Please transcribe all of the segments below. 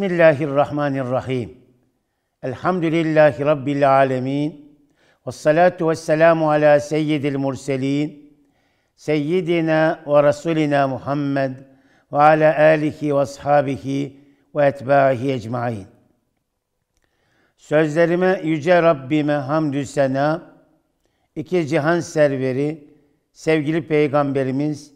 Bismillahirrahmanirrahim. Elhamdülillahi Rabbil alemin. Ve salatu ve selamu ala seyyidil murselin. Seyyidina ve Resulina Muhammed ve ala alihi ve ashabihi ve etbaihi ecmain. Sözlerime Yüce Rabbime hamdü sena, iki cihan serveri, sevgili Peygamberimiz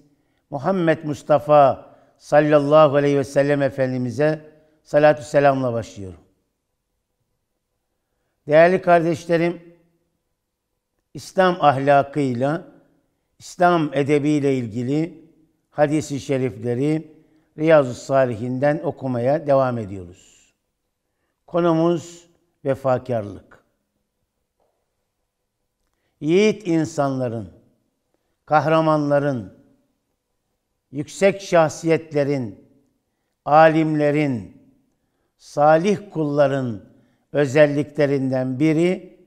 Muhammed Mustafa sallallahu aleyhi ve sellem Efendimiz'e salatü selamla başlıyorum. Değerli kardeşlerim, İslam ahlakıyla, İslam edebiyle ilgili hadisi şerifleri Riyazu Salihinden okumaya devam ediyoruz. Konumuz vefakarlık. Yiğit insanların, kahramanların, yüksek şahsiyetlerin, alimlerin, salih kulların özelliklerinden biri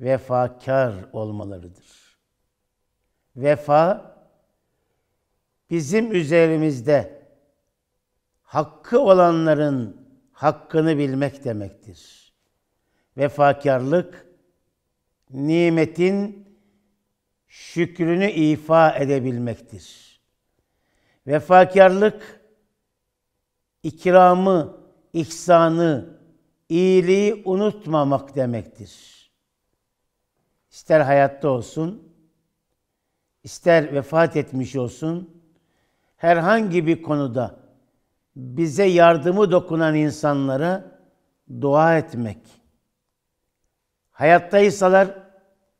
vefakar olmalarıdır. Vefa bizim üzerimizde hakkı olanların hakkını bilmek demektir. Vefakarlık nimetin şükrünü ifa edebilmektir. Vefakarlık ikramı ihsanı, iyiliği unutmamak demektir. İster hayatta olsun, ister vefat etmiş olsun, herhangi bir konuda bize yardımı dokunan insanlara dua etmek, hayattaysalar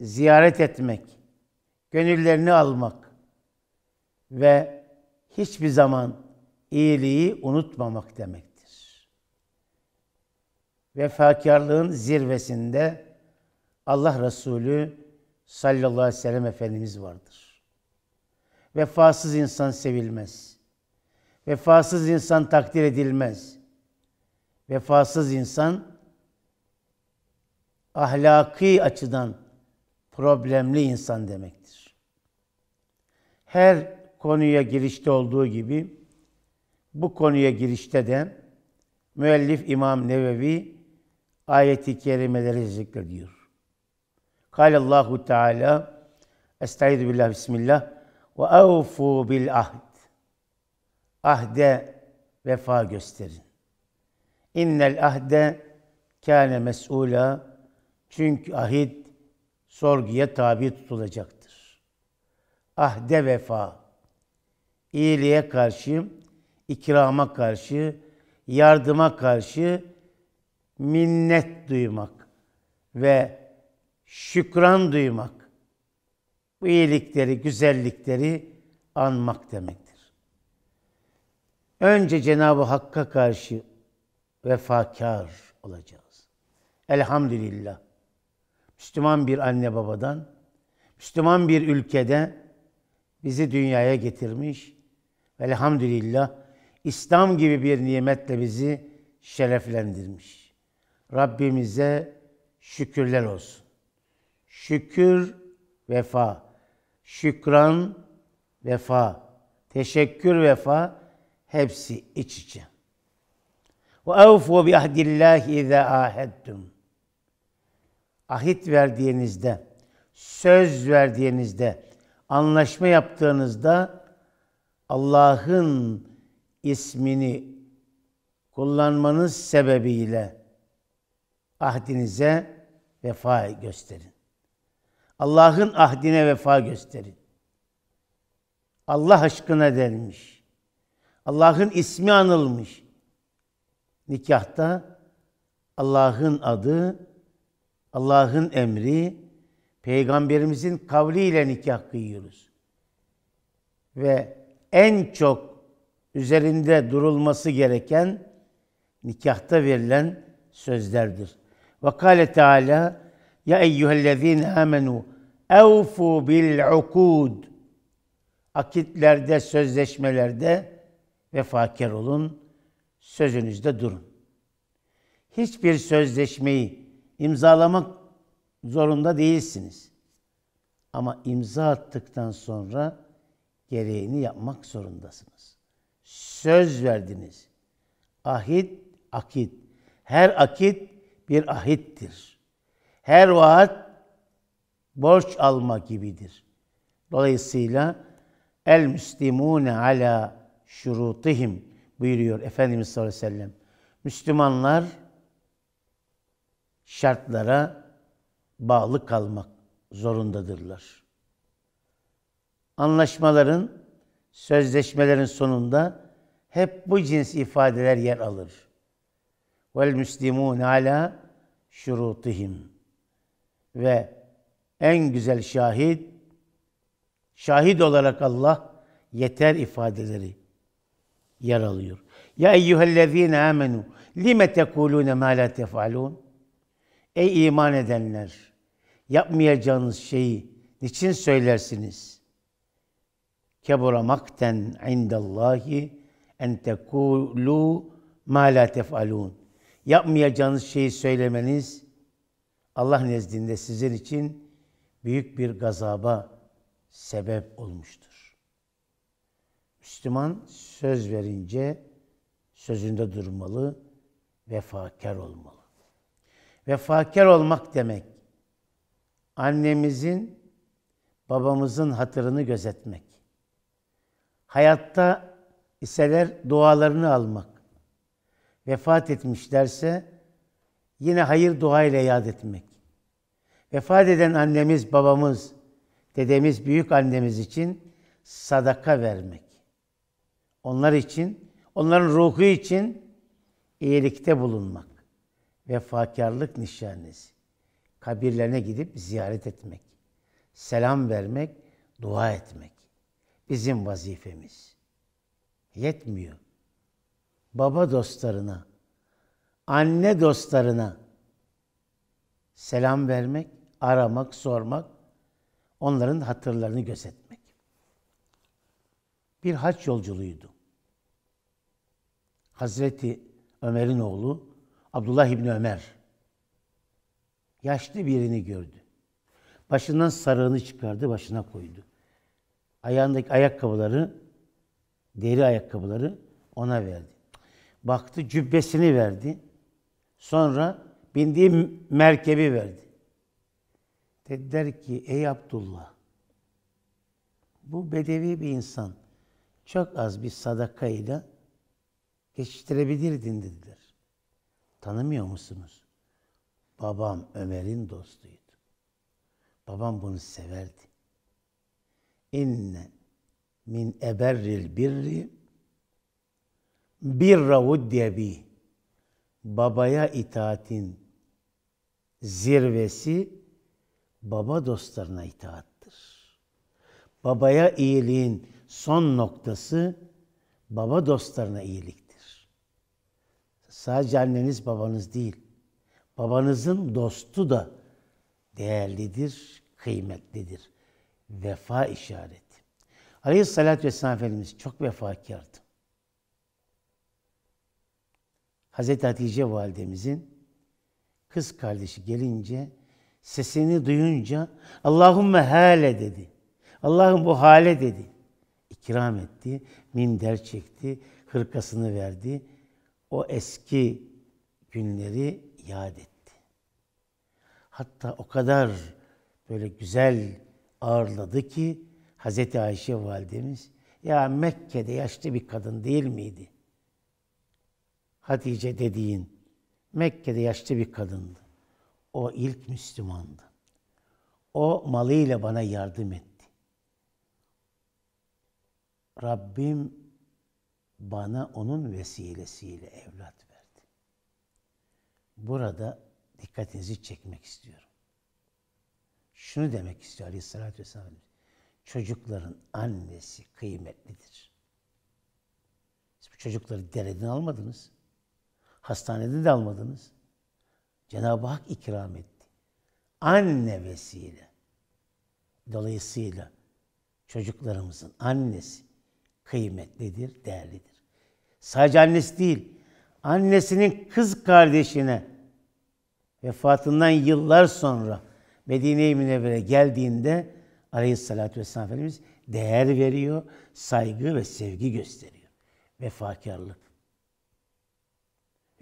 ziyaret etmek, gönüllerini almak ve hiçbir zaman iyiliği unutmamak demektir vefakarlığın zirvesinde Allah Resulü sallallahu aleyhi ve sellem Efendimiz vardır. Vefasız insan sevilmez. Vefasız insan takdir edilmez. Vefasız insan ahlaki açıdan problemli insan demektir. Her konuya girişte olduğu gibi bu konuya girişte de müellif İmam Nevevi ayeti kerimeleri zikrediyor. Kale Allahu Teala Estaizu billah bismillah ve evfu bil ahd. Ahde vefa gösterin. İnnel ahde kâne mes'ûlâ. Çünkü ahit sorguya tabi tutulacaktır. Ahde vefa. iyiliğe karşı, ikrama karşı, yardıma karşı minnet duymak ve şükran duymak, bu iyilikleri, güzellikleri anmak demektir. Önce Cenab-ı Hakk'a karşı vefakar olacağız. Elhamdülillah. Müslüman bir anne babadan, Müslüman bir ülkede bizi dünyaya getirmiş. Elhamdülillah İslam gibi bir nimetle bizi şereflendirmiş. Rabbimize şükürler olsun. Şükür, vefa. Şükran, vefa. Teşekkür, vefa. Hepsi iç içe. Ve evfu bi ahdillahi izâ ahedtum. Ahit verdiğinizde, söz verdiğinizde, anlaşma yaptığınızda Allah'ın ismini kullanmanız sebebiyle ahdinize vefa gösterin. Allah'ın ahdine vefa gösterin. Allah aşkına denmiş. Allah'ın ismi anılmış. Nikahta Allah'ın adı, Allah'ın emri, Peygamberimizin kavliyle nikah kıyıyoruz. Ve en çok üzerinde durulması gereken nikahta verilen sözlerdir. وقال تعالى يا أيها الذين آمنوا أوفوا بالعقود akitlerde, sözleşmelerde vefakar olun, sözünüzde durun. Hiçbir sözleşmeyi imzalamak zorunda değilsiniz. Ama imza attıktan sonra gereğini yapmak zorundasınız. Söz verdiniz. Ahit, akit. Her akit bir ahittir. Her vaat borç alma gibidir. Dolayısıyla el müslimune ala şurutihim buyuruyor Efendimiz sallallahu aleyhi ve sellem. Müslümanlar şartlara bağlı kalmak zorundadırlar. Anlaşmaların, sözleşmelerin sonunda hep bu cins ifadeler yer alır vel müslimun ala şurutihim. Ve en güzel şahit, şahit olarak Allah yeter ifadeleri yer alıyor. Ya eyyühellezine amenu lime tekulune ma la tefalun. Ey iman edenler, yapmayacağınız şeyi niçin söylersiniz? Kebura makten indallahi en tekulu ma la tefalun yapmayacağınız şeyi söylemeniz Allah nezdinde sizin için büyük bir gazaba sebep olmuştur. Müslüman söz verince sözünde durmalı, vefakar olmalı. Vefakar olmak demek annemizin, babamızın hatırını gözetmek. Hayatta iseler dualarını almak vefat etmişlerse yine hayır dua ile yad etmek. Vefat eden annemiz, babamız, dedemiz, büyük annemiz için sadaka vermek. Onlar için, onların ruhu için iyilikte bulunmak. ve fakirlik nişanesi. Kabirlerine gidip ziyaret etmek. Selam vermek, dua etmek. Bizim vazifemiz. Yetmiyor baba dostlarına, anne dostlarına selam vermek, aramak, sormak, onların hatırlarını gözetmek. Bir haç yolculuğuydu. Hazreti Ömer'in oğlu Abdullah İbni Ömer yaşlı birini gördü. Başından sarığını çıkardı, başına koydu. Ayağındaki ayakkabıları, deri ayakkabıları ona verdi. Baktı cübbesini verdi. Sonra bindiği merkebi verdi. Dediler ki ey Abdullah bu bedevi bir insan çok az bir sadakayla geçiştirebilirdin dediler. Tanımıyor musunuz? Babam Ömer'in dostuydu. Babam bunu severdi. İnne min eberril birri birra vuddebi babaya itaatin zirvesi baba dostlarına itaattır. Babaya iyiliğin son noktası baba dostlarına iyiliktir. Sadece anneniz babanız değil, babanızın dostu da değerlidir, kıymetlidir. Vefa işareti. Aleyhissalatü vesselam Efendimiz çok vefakardı. Hazreti Hatice validemizin kız kardeşi gelince sesini duyunca Allahümme hale dedi. Allah'ım bu hale dedi. İkram etti, minder çekti, hırkasını verdi. O eski günleri yad etti. Hatta o kadar böyle güzel ağırladı ki Hazreti Ayşe validemiz ya Mekke'de yaşlı bir kadın değil miydi? Hatice dediğin Mekke'de yaşlı bir kadındı. O ilk Müslümandı. O malıyla bana yardım etti. Rabbim bana onun vesilesiyle evlat verdi. Burada dikkatinizi çekmek istiyorum. Şunu demek istiyor Aleyhisselatü Vesselam. Çocukların annesi kıymetlidir. Siz bu çocukları dereden almadınız. Hastanede de almadınız. Cenab-ı Hak ikram etti. Anne vesile. Dolayısıyla çocuklarımızın annesi kıymetlidir, değerlidir. Sadece annesi değil, annesinin kız kardeşine vefatından yıllar sonra Medine-i Münevvere geldiğinde Aleyhisselatü Vesselam Efendimiz değer veriyor, saygı ve sevgi gösteriyor. Vefakarlık.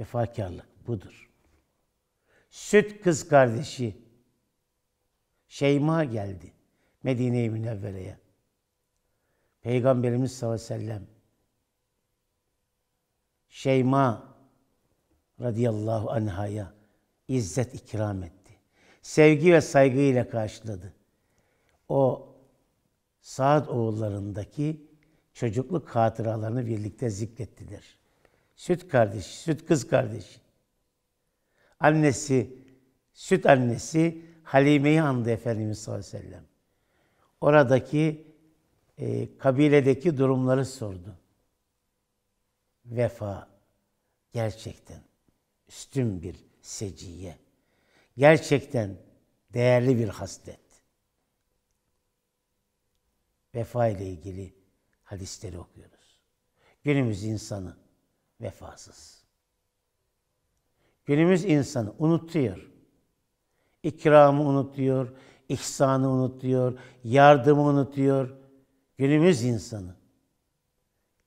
Vefakarlık budur. Süt kız kardeşi Şeyma geldi Medine-i Münevvere'ye. Peygamberimiz sallallahu aleyhi ve sellem Şeyma radıyallahu anhaya izzet ikram etti. Sevgi ve saygıyla karşıladı. O Saad oğullarındaki çocukluk hatıralarını birlikte zikrettiler süt kardeş, süt kız kardeşi. Annesi, süt annesi Halime'yi andı Efendimiz sallallahu aleyhi ve sellem. Oradaki e, kabiledeki durumları sordu. Vefa gerçekten üstün bir seciye. Gerçekten değerli bir haslet. Vefa ile ilgili hadisleri okuyoruz. Günümüz insanı vefasız. Günümüz insanı unutuyor. İkramı unutuyor, ihsanı unutuyor, yardımı unutuyor. Günümüz insanı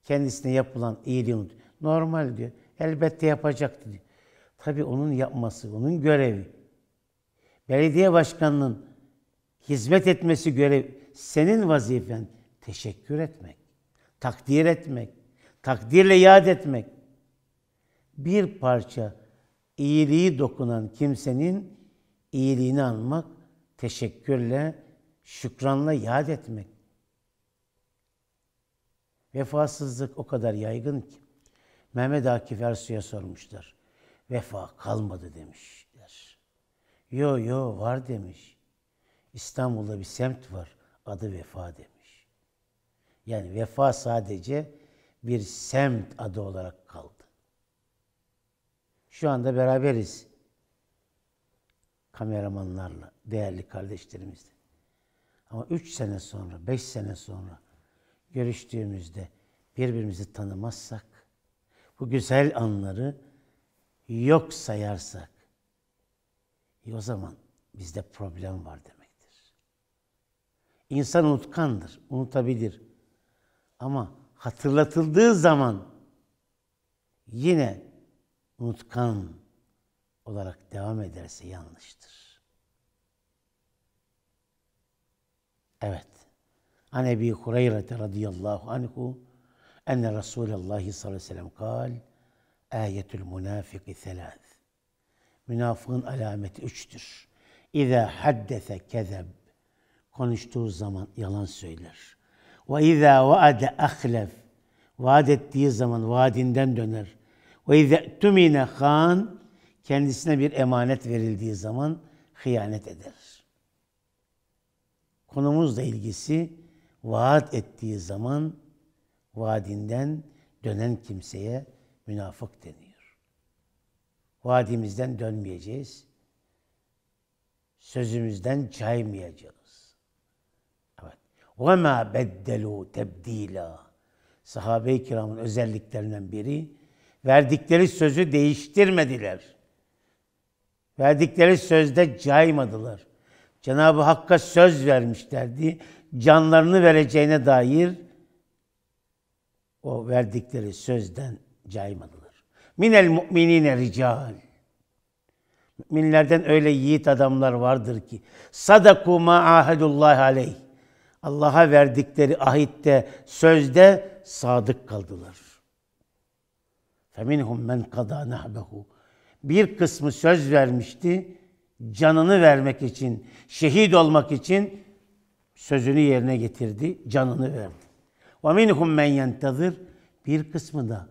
kendisine yapılan iyiliği unutuyor. Normal diyor. Elbette yapacaktı diyor. Tabii onun yapması, onun görevi. Belediye başkanının hizmet etmesi görev. Senin vazifen teşekkür etmek, takdir etmek, takdirle yad etmek bir parça iyiliği dokunan kimsenin iyiliğini anmak, teşekkürle, şükranla yad etmek. Vefasızlık o kadar yaygın ki. Mehmet Akif Ersoy'a sormuşlar. Vefa kalmadı demişler. Yo yo var demiş. İstanbul'da bir semt var. Adı Vefa demiş. Yani vefa sadece bir semt adı olarak kaldı. Şu anda beraberiz. Kameramanlarla, değerli kardeşlerimizle. Ama üç sene sonra, beş sene sonra görüştüğümüzde birbirimizi tanımazsak, bu güzel anları yok sayarsak, e o zaman bizde problem var demektir. İnsan unutkandır, unutabilir. Ama hatırlatıldığı zaman yine unutkan olarak devam ederse yanlıştır. Evet. An Ebi Hureyre radıyallahu anhu enne Resulullah sallallahu aleyhi ve sellem kal ayetül münafiki selâz. Münafığın alameti üçtür. İza haddese kezeb. Konuştuğu zaman yalan söyler. Ve izâ vaade ahlef. Vaad ettiği zaman vaadinden döner. Ve izzetümine han kendisine bir emanet verildiği zaman hıyanet eder. Konumuzla ilgisi vaat ettiği zaman vaadinden dönen kimseye münafık deniyor. Vaadimizden dönmeyeceğiz. Sözümüzden çaymayacağız. Evet. Ve ma beddelu tebdila. Sahabe-i kiramın özelliklerinden biri Verdikleri sözü değiştirmediler. Verdikleri sözde caymadılar. Cenab-ı Hakk'a söz vermişlerdi. Canlarını vereceğine dair o verdikleri sözden caymadılar. Minel mu'minine rical. Müminlerden öyle yiğit adamlar vardır ki sadaku ma ahadullah aleyh. Allah'a verdikleri ahitte, sözde sadık kaldılar. فَمِنْهُمْ مَنْ قَدَى نَحْبَهُ Bir kısmı söz vermişti, canını vermek için, şehit olmak için sözünü yerine getirdi, canını verdi. وَمِنْهُمْ مَنْ يَنْتَظِرْ Bir kısmı da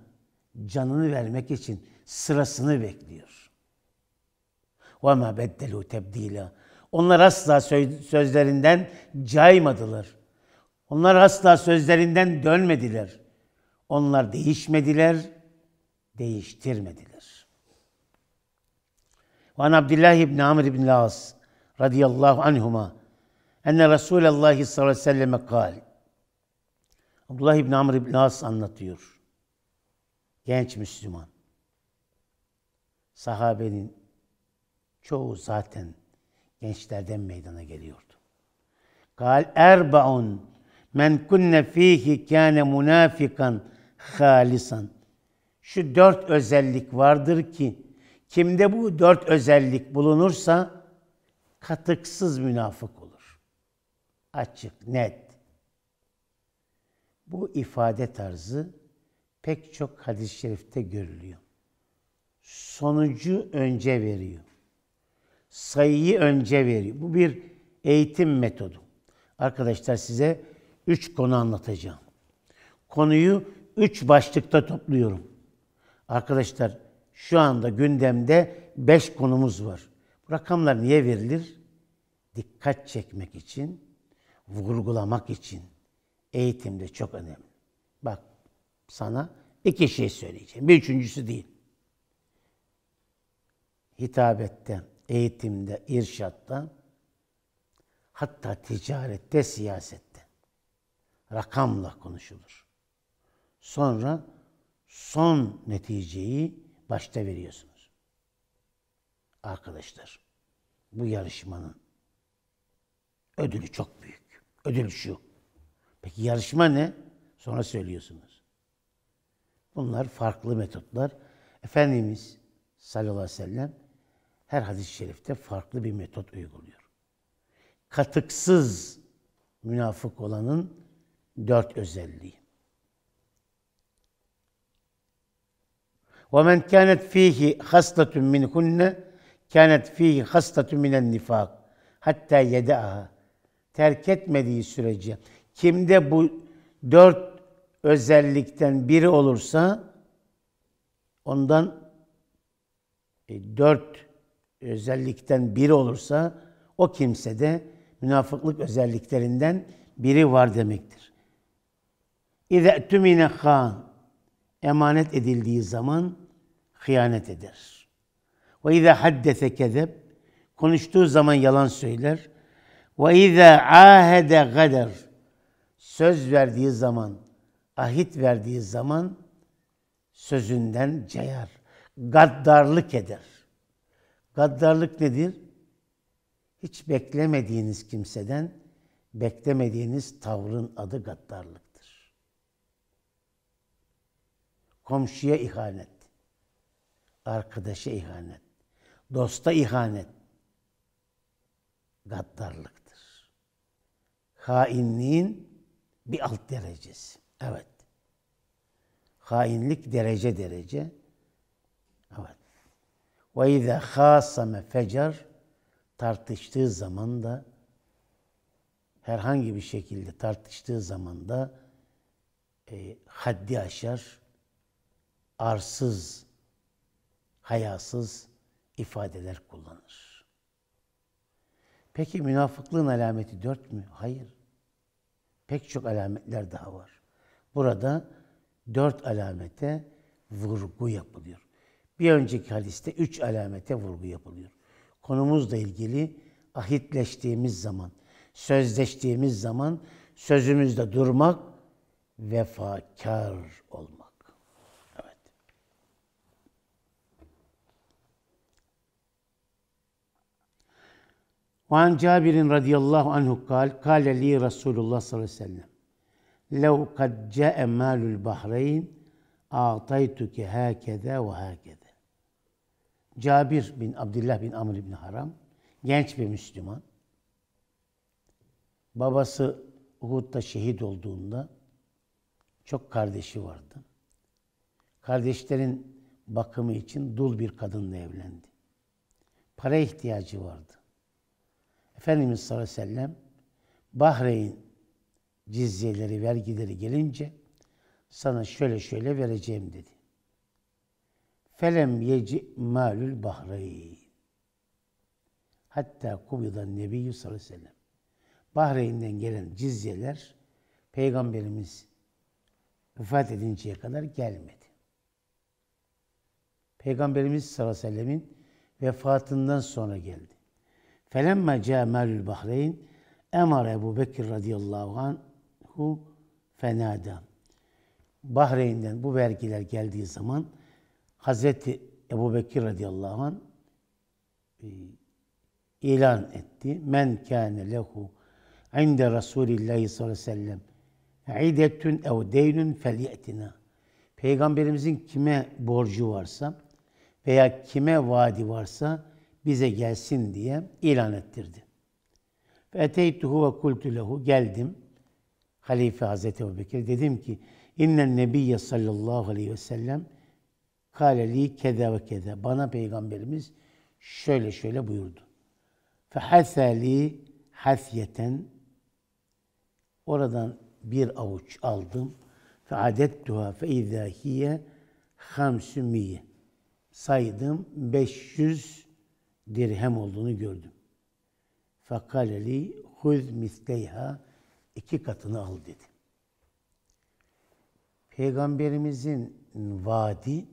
canını vermek için sırasını bekliyor. وَمَا بَدَّلُوا تَبْد۪يلًا Onlar asla sözlerinden caymadılar. Onlar asla sözlerinden dönmediler. Onlar değişmediler.'' değiştirmediler. Ve Abdullah ibn Amr ibn Las radıyallahu anhuma enne Resulullah sallallahu aleyhi ve selleme kal. Abdullah ibn Amr ibn Las anlatıyor. Genç Müslüman. Sahabenin çoğu zaten gençlerden meydana geliyordu. Kal erbaun men kunne fihi kana munafikan halisan şu dört özellik vardır ki kimde bu dört özellik bulunursa katıksız münafık olur. Açık, net. Bu ifade tarzı pek çok hadis-i şerifte görülüyor. Sonucu önce veriyor. Sayıyı önce veriyor. Bu bir eğitim metodu. Arkadaşlar size üç konu anlatacağım. Konuyu üç başlıkta topluyorum. Arkadaşlar şu anda gündemde 5 konumuz var. Bu rakamlar niye verilir? Dikkat çekmek için, vurgulamak için. Eğitimde çok önemli. Bak sana iki şey söyleyeceğim. Bir üçüncüsü değil. Hitabette, eğitimde, irşatta, hatta ticarette, siyasette rakamla konuşulur. Sonra son neticeyi başta veriyorsunuz. Arkadaşlar bu yarışmanın ödülü çok büyük. Ödül şu. Peki yarışma ne? Sonra söylüyorsunuz. Bunlar farklı metotlar. Efendimiz sallallahu aleyhi ve sellem her hadis-i şerifte farklı bir metot uyguluyor. Katıksız münafık olanın dört özelliği. وَمَنْ كَانَتْ ف۪يهِ خَسْلَةٌ مِنْهُنَّ كَانَتْ ف۪يهِ خَسْلَةٌ مِنَ النِّفَاقِ Hatta yedaha. Terk etmediği sürece kimde bu dört özellikten biri olursa ondan e, dört özellikten biri olursa o kimsede münafıklık özelliklerinden biri var demektir. İza tümine han emanet edildiği zaman hıyanet eder. Ve izâ haddese kezeb, konuştuğu zaman yalan söyler. Ve izâ ahede gader, söz verdiği zaman, ahit verdiği zaman sözünden cayar. Gaddarlık eder. Gaddarlık nedir? Hiç beklemediğiniz kimseden beklemediğiniz tavrın adı gaddarlık. Komşuya ihanet. Arkadaşa ihanet. Dosta ihanet. Gaddarlıktır. Hainliğin bir alt derecesi. Evet. Hainlik derece derece. Evet. Ve izâ khâsame fecer tartıştığı zaman da herhangi bir şekilde tartıştığı zaman da e, haddi aşar, arsız, hayasız ifadeler kullanır. Peki münafıklığın alameti dört mü? Hayır. Pek çok alametler daha var. Burada dört alamete vurgu yapılıyor. Bir önceki hadiste üç alamete vurgu yapılıyor. Konumuzla ilgili ahitleştiğimiz zaman, sözleştiğimiz zaman sözümüzde durmak, vefakar olmak. وعن جابر رضي الله عنه قال قال لي رسول الله صلى الله عليه وسلم لو قد جاء مال البحرين أعطيتك هكذا وهكذا Cabir bin Abdullah bin Amr bin Haram genç bir Müslüman. Babası Uhud'da şehit olduğunda çok kardeşi vardı. Kardeşlerin bakımı için dul bir kadınla evlendi. Para ihtiyacı vardı. Efendimiz sallallahu aleyhi ve sellem Bahreyn cizyeleri, vergileri gelince sana şöyle şöyle vereceğim dedi. Felem yeci malül Bahreyn. Hatta kubidan Nebiyyü sallallahu aleyhi ve sellem. Bahreyn'den gelen cizyeler Peygamberimiz vefat edinceye kadar gelmedi. Peygamberimiz sallallahu aleyhi ve sellemin vefatından sonra geldi. Felemma câmelül bahreyn emar Ebu Bekir radıyallahu anhu fenada. Bahreyn'den bu vergiler geldiği zaman Hazreti Ebu Bekir radıyallahu anh e, ilan etti. Men kâne lehu inde Resulillahi sallallahu aleyhi ve sellem idetün ev deynün feliyetina. Peygamberimizin kime borcu varsa veya kime vaadi varsa bize gelsin diye ilan ettirdi. Feteytuhu ve kultu lehu geldim. Halife Hazreti Ebubekir dedim ki innen nebiyye sallallahu aleyhi ve sellem kaleli keda ve keda. Bana peygamberimiz şöyle şöyle buyurdu. Fehasali hasyeten oradan bir avuç aldım. Fe adettuha fe izahiye hamsümiye. Saydım 500 dirhem olduğunu gördüm. Fakaleli huz misleyha iki katını al dedi. Peygamberimizin vaadi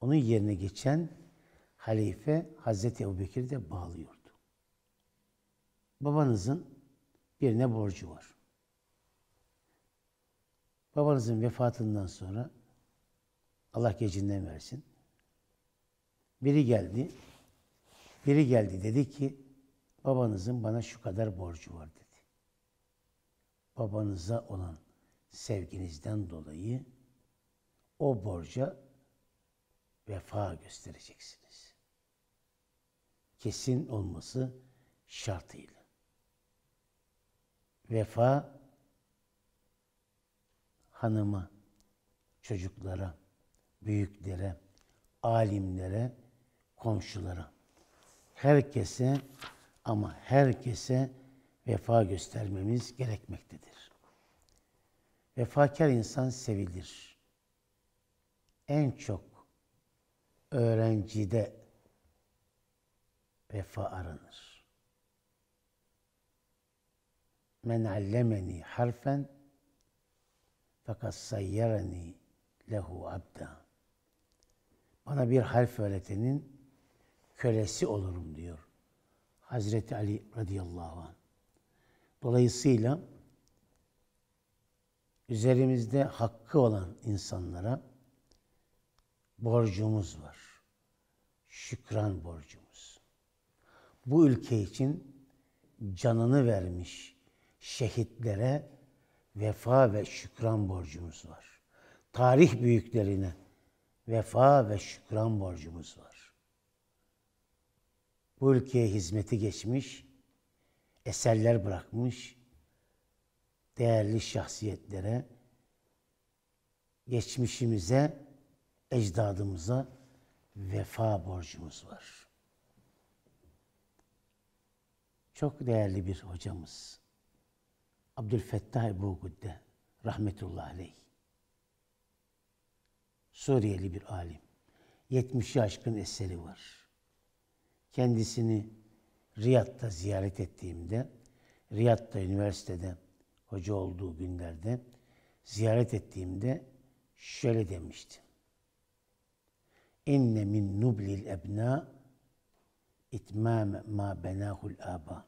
onun yerine geçen halife Hazreti Ebubekir de bağlıyordu. Babanızın birine borcu var. Babanızın vefatından sonra Allah gecinden versin. Biri geldi. Biri geldi dedi ki babanızın bana şu kadar borcu var dedi. Babanıza olan sevginizden dolayı o borca vefa göstereceksiniz. Kesin olması şartıyla. Vefa hanıma, çocuklara, büyüklere, alimlere, komşulara. Herkese ama herkese vefa göstermemiz gerekmektedir. Vefakar insan sevilir. En çok öğrencide vefa aranır. Men allemeni harfen fakat sayyarani lehu abda. Bana bir harf öğretenin kölesi olurum diyor. Hazreti Ali radıyallahu anh. Dolayısıyla üzerimizde hakkı olan insanlara borcumuz var. Şükran borcumuz. Bu ülke için canını vermiş şehitlere vefa ve şükran borcumuz var. Tarih büyüklerine vefa ve şükran borcumuz var bu ülkeye hizmeti geçmiş, eserler bırakmış, değerli şahsiyetlere, geçmişimize, ecdadımıza vefa borcumuz var. Çok değerli bir hocamız. Abdülfettah Ebu Güdde, rahmetullahi aleyh. Suriyeli bir alim. 70 aşkın eseri var kendisini Riyad'da ziyaret ettiğimde, Riyad'da üniversitede hoca olduğu günlerde ziyaret ettiğimde şöyle demişti. İnne min nublil ebna itmam ma benahul aba.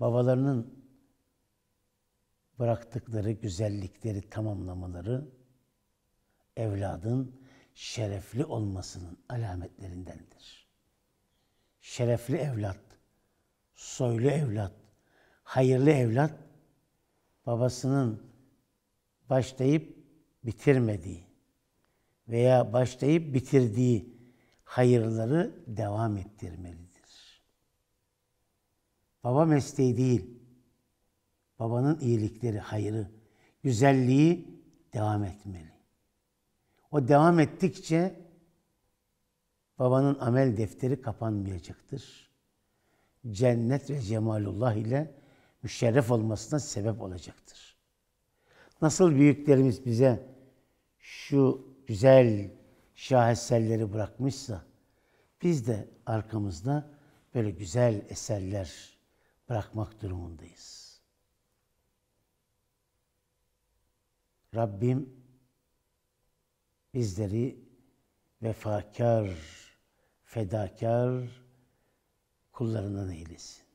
Babalarının bıraktıkları güzellikleri tamamlamaları evladın şerefli olmasının alametlerindendir şerefli evlat, soylu evlat, hayırlı evlat babasının başlayıp bitirmediği veya başlayıp bitirdiği hayırları devam ettirmelidir. Baba mesleği değil, babanın iyilikleri, hayırı, güzelliği devam etmeli. O devam ettikçe Babanın amel defteri kapanmayacaktır. Cennet ve cemalullah ile müşerref olmasına sebep olacaktır. Nasıl büyüklerimiz bize şu güzel şaheserleri bırakmışsa biz de arkamızda böyle güzel eserler bırakmak durumundayız. Rabbim bizleri vefakar fedakar kullarından eylesin.